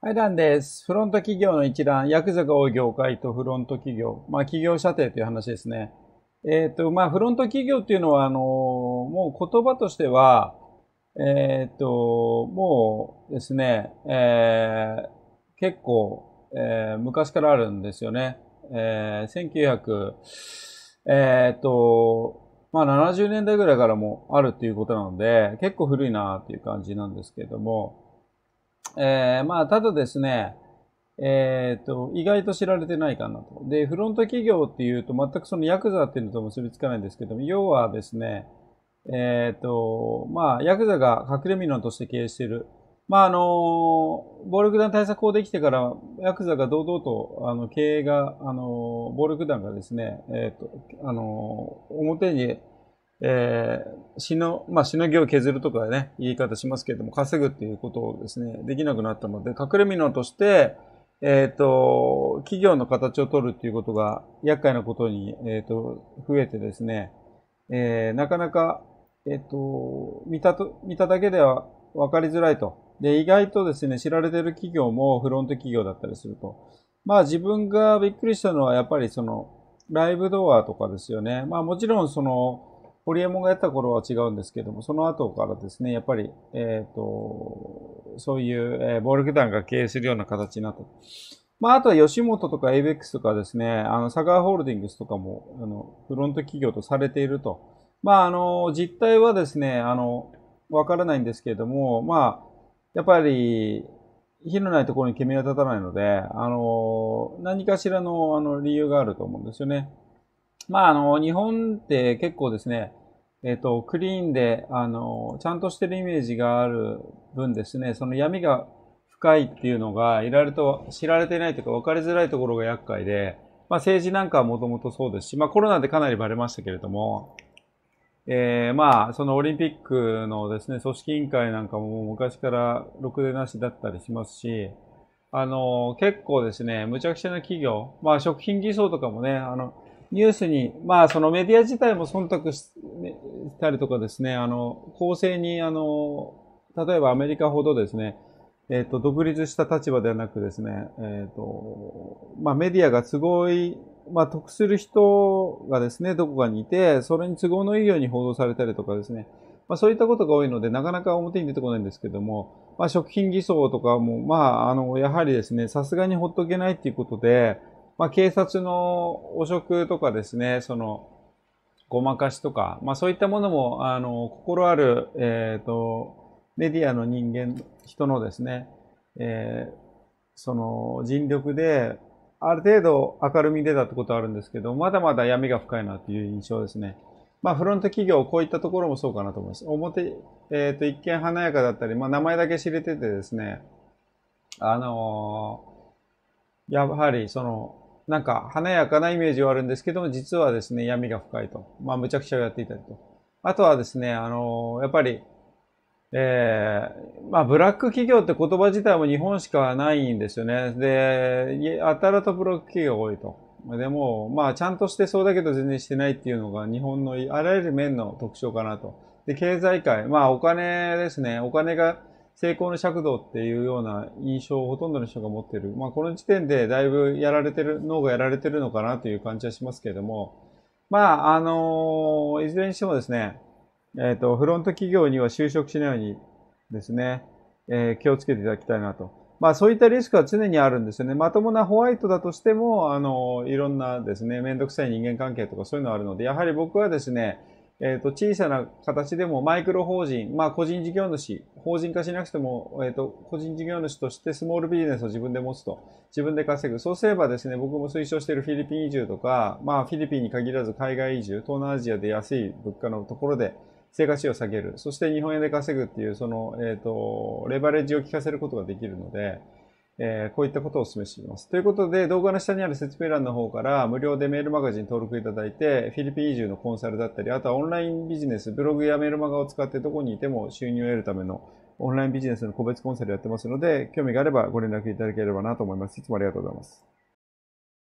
はい、ランです。フロント企業の一覧、ヤクザが多い業界とフロント企業、まあ、企業査定という話ですね。えっ、ー、と、まあ、フロント企業っていうのは、あの、もう言葉としては、えっ、ー、と、もうですね、えー、結構、えー、昔からあるんですよね。えー、1900、えっ、ー、と、まあ、70年代ぐらいからもあるっていうことなので、結構古いなっていう感じなんですけれども、えー、まあ、ただですね、えっ、ー、と、意外と知られてないかなと。で、フロント企業っていうと全くそのヤクザっていうのと結びつかないんですけども、要はですね、えっ、ー、と、まあ、ヤクザが隠れミのとして経営している。まあ、あの、暴力団対策法できてから、ヤクザが堂々と、あの、経営が、あの、暴力団がですね、えっ、ー、と、あの、表にえー、しの、まあ、しのぎを削るとかね、言い方しますけれども、稼ぐっていうことをですね、できなくなったので、隠れのとして、えっ、ー、と、企業の形を取るっていうことが、厄介なことに、えっ、ー、と、増えてですね、えー、なかなか、えっ、と、見たと、見ただけでは分かりづらいと。で、意外とですね、知られてる企業もフロント企業だったりすると。まあ自分がびっくりしたのは、やっぱりその、ライブドアとかですよね。まあもちろんその、ホリエモンがやった頃は違うんですけども、その後からですね、やっぱり、えっ、ー、と、そういう、えー、暴力団が経営するような形になった。まあ、あとは吉本とか ABEX とかですね、あの、サガーホールディングスとかも、あの、フロント企業とされていると。まあ、あの、実態はですね、あの、わからないんですけれども、まあ、やっぱり、火のないところに煙は立たないので、あの、何かしらの、あの、理由があると思うんですよね。まあ、あの、日本って結構ですね、えっ、ー、と、クリーンで、あの、ちゃんとしてるイメージがある分ですね、その闇が深いっていうのが、いられると知られてないというか、分かりづらいところが厄介で、まあ、政治なんかはもともとそうですし、まあ、コロナでかなりバレましたけれども、えー、まあ、そのオリンピックのですね、組織委員会なんかも昔からろくでなしだったりしますし、あの、結構ですね、むちゃくちゃな企業、まあ、食品偽装とかもね、あの、ニュースに、まあそのメディア自体も忖度したりとかですね、あの、公正に、あの、例えばアメリカほどですね、えっ、ー、と、独立した立場ではなくですね、えっ、ー、と、まあメディアが都合いい、まあ得する人がですね、どこかにいて、それに都合のいいように報道されたりとかですね、まあそういったことが多いので、なかなか表に出てこないんですけども、まあ食品偽装とかも、まああの、やはりですね、さすがにほっとけないっていうことで、まあ、警察の汚職とかですね、その、ごまかしとか、まあ、そういったものも、あの、心ある、えっ、ー、と、メディアの人間、人のですね、えー、その尽力で、ある程度明るみに出たってことはあるんですけど、まだまだ闇が深いなっていう印象ですね。まあ、フロント企業、こういったところもそうかなと思います。表、えっ、ー、と、一見華やかだったり、まあ、名前だけ知れててですね、あのやはり、その、なんか華やかなイメージはあるんですけども、実はですね、闇が深いと。まあ、むちゃくちゃをやっていたりと。あとはですね、あの、やっぱり、えー、まあ、ブラック企業って言葉自体も日本しかないんですよね。で、あたらとブラック企業が多いと。でも、まあ、ちゃんとしてそうだけど全然してないっていうのが日本のあらゆる面の特徴かなと。で、経済界、まあ、お金ですね。お金が成功の尺度っていうような印象をほとんどの人が持ってる。まあ、この時点でだいぶやられてる、脳がやられてるのかなという感じはしますけれども、まあ、あの、いずれにしてもですね、えっ、ー、と、フロント企業には就職しないようにですね、えー、気をつけていただきたいなと。まあ、そういったリスクは常にあるんですよね。まともなホワイトだとしても、あの、いろんなですね、めんどくさい人間関係とかそういうのあるので、やはり僕はですね、えっ、ー、と、小さな形でもマイクロ法人、まあ個人事業主、法人化しなくても、えっ、ー、と、個人事業主としてスモールビジネスを自分で持つと、自分で稼ぐ。そうすればですね、僕も推奨しているフィリピン移住とか、まあフィリピンに限らず海外移住、東南アジアで安い物価のところで生活費を下げる。そして日本円で稼ぐっていう、その、えっ、ー、と、レバレッジを効かせることができるので、えー、こういったことをお勧めしています。ということで、動画の下にある説明欄の方から、無料でメールマガジン登録いただいて、フィリピン移住のコンサルだったり、あとはオンラインビジネス、ブログやメールマガを使ってどこにいても収入を得るためのオンラインビジネスの個別コンサルやってますので、興味があればご連絡いただければなと思います。いつもありがとうございます。